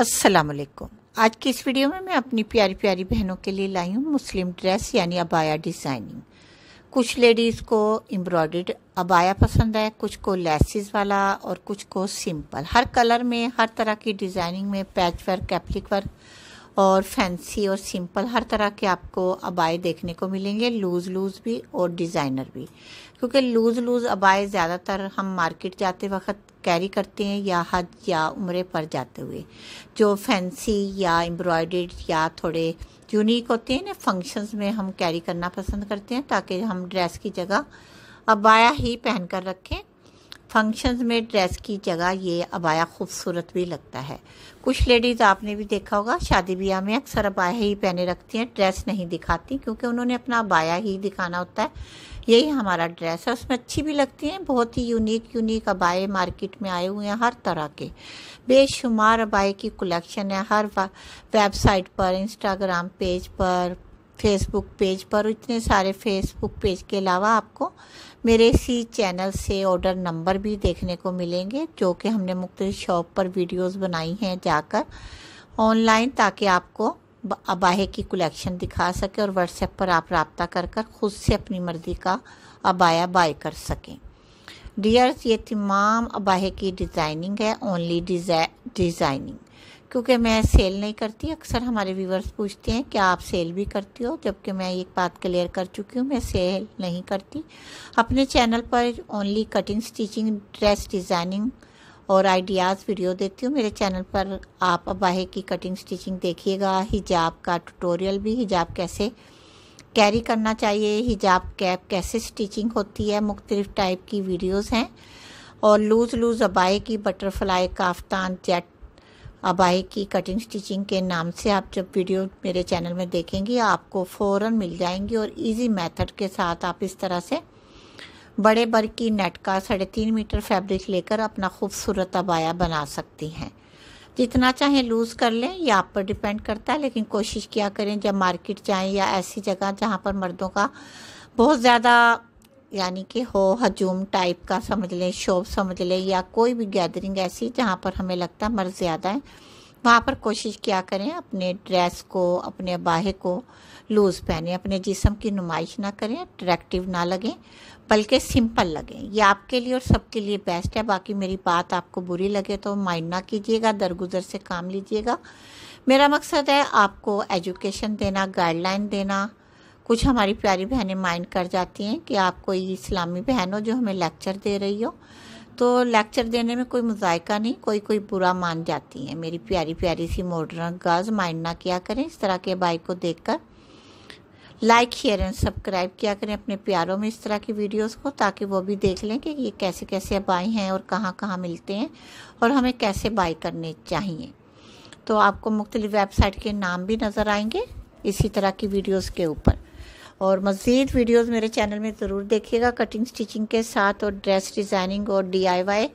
वालेकुम आज की इस वीडियो में मैं अपनी प्यारी प्यारी बहनों के लिए लाई हूँ मुस्लिम ड्रेस यानी अबाया डिज़ाइनिंग कुछ लेडीज़ को एम्ब्रॉयड अबाया पसंद है कुछ को लेसिस वाला और कुछ को सिंपल हर कलर में हर तरह की डिज़ाइनिंग में पैच वर्क कैप्लिक वर्क और फैंसी और सिंपल हर तरह के आपको अबाए देखने को मिलेंगे लूज़ लूज़ भी और डिज़ाइनर भी क्योंकि लूज़ लूज़ अबाए ज़्यादातर हम मार्केट जाते वक्त कैरी करते हैं या हज या उम्र पर जाते हुए जो फैंसी या एम्ब्रॉयड या थोड़े यूनिक होते हैं ना फंक्शंस में हम कैरी करना पसंद करते हैं ताकि हम ड्रेस की जगह अबाया ही पहन कर रखें फंक्शंस में ड्रेस की जगह ये अबाया खूबसूरत भी लगता है कुछ लेडीज़ आपने भी देखा होगा शादी ब्याह में अक्सर अबाया ही पहने रखती हैं ड्रेस नहीं दिखाती क्योंकि उन्होंने अपना अबाया ही दिखाना होता है यही हमारा ड्रेस है उसमें अच्छी भी लगती हैं बहुत ही यूनिक यूनिक अबाए मार्केट में आए हुए हैं हर तरह के बेशुमार अबाए की कलेक्शन है हर वेबसाइट पर इंस्टाग्राम पेज पर फेसबुक पेज पर इतने सारे फेसबुक पेज के अलावा आपको मेरे इसी चैनल से ऑर्डर नंबर भी देखने को मिलेंगे जो कि हमने मुख्त शॉप पर वीडियोस बनाई हैं जाकर ऑनलाइन ताकि आपको अबाहे की कलेक्शन दिखा सकें और व्हाट्सएप पर आप रबता कर कर ख़ुद से अपनी मर्ज़ी का अबाया बाय कर सकें डियर्स ये तमाम अबाहे की डिज़ाइनिंग है ओनली डिज़ाइनिंग क्योंकि मैं सेल नहीं करती अक्सर हमारे व्यूवर्स पूछते हैं कि आप सेल भी करती हो जबकि मैं एक बात क्लियर कर चुकी हूँ मैं सेल नहीं करती अपने चैनल पर only cutting stitching dress designing और आइडियाज़ वीडियो देती हूँ मेरे चैनल पर आप अबाहे की कटिंग स्टिचिंग देखिएगा हिजाब का ट्यूटोरियल भी हिजाब कैसे कैरी करना चाहिए हिजाब कैप कैसे स्टिचिंग होती है मुख्तलिफ़ टाइप की वीडियोस हैं और लूज़ लूज़ अबाहे की बटरफ्लाई काफ्तान जेट अबाहे की कटिंग स्टिचिंग के नाम से आप जब वीडियो मेरे चैनल में देखेंगी आपको फ़ौर मिल जाएंगी और ईजी मैथड के साथ आप इस तरह से बड़े बर की नेट का साढ़े तीन मीटर फैब्रिक लेकर अपना खूबसूरत अबाया बना सकती हैं जितना चाहें लूज़ कर लें ये आप पर डिपेंड करता है लेकिन कोशिश किया करें जब मार्केट जाएं या ऐसी जगह जहाँ पर मर्दों का बहुत ज़्यादा यानी कि हो हजूम टाइप का समझ लें शॉप समझ लें या कोई भी गैदरिंग ऐसी जहाँ पर हमें लगता है मर्द ज़्यादा है वहाँ पर कोशिश किया करें अपने ड्रेस को अपने बाहे को लूज़ पहने अपने जिसम की नुमाइश ना करें अट्रैक्टिव ना लगें बल्कि सिंपल लगें ये आपके लिए और सबके लिए बेस्ट है बाकी मेरी बात आपको बुरी लगे तो माइंड ना कीजिएगा दरगुजर से काम लीजिएगा मेरा मकसद है आपको एजुकेशन देना गाइडलाइन देना कुछ हमारी प्यारी बहनें माइंड कर जाती हैं कि आप कोई इस्लामी बहन हो जो हमें लेक्चर दे रही हो तो लेक्चर देने में कोई मजायका नहीं कोई कोई बुरा मान जाती है मेरी प्यारी प्यारी सी मॉडर्न गर्ल्स माइंड ना किया करें इस तरह के बाइक को देखकर लाइक शेयर एंड सब्सक्राइब किया करें अपने प्यारों में इस तरह की वीडियोस को ताकि वो भी देख लें कि ये कैसे कैसे बाई हैं और कहाँ कहाँ मिलते हैं और हमें कैसे बाई करने चाहिए तो आपको मुख्तलिफ़ वेबसाइट के नाम भी नज़र आएंगे इसी तरह की वीडियोस के ऊपर और मज़ीद वीडियोस मेरे चैनल में ज़रूर देखिएगा कटिंग स्टिचिंग के साथ और ड्रेस डिज़ाइनिंग और डीआईवाई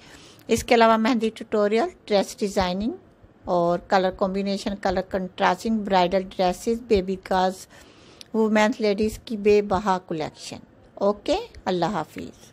इसके अलावा मेहंदी ट्यूटोरियल ड्रेस डिज़ाइनिंग और colour combination colour contrasting bridal dresses baby काज वुमेंस लेडीज़ की बेबहा कलेक्शन ओके अल्लाह हाफिज़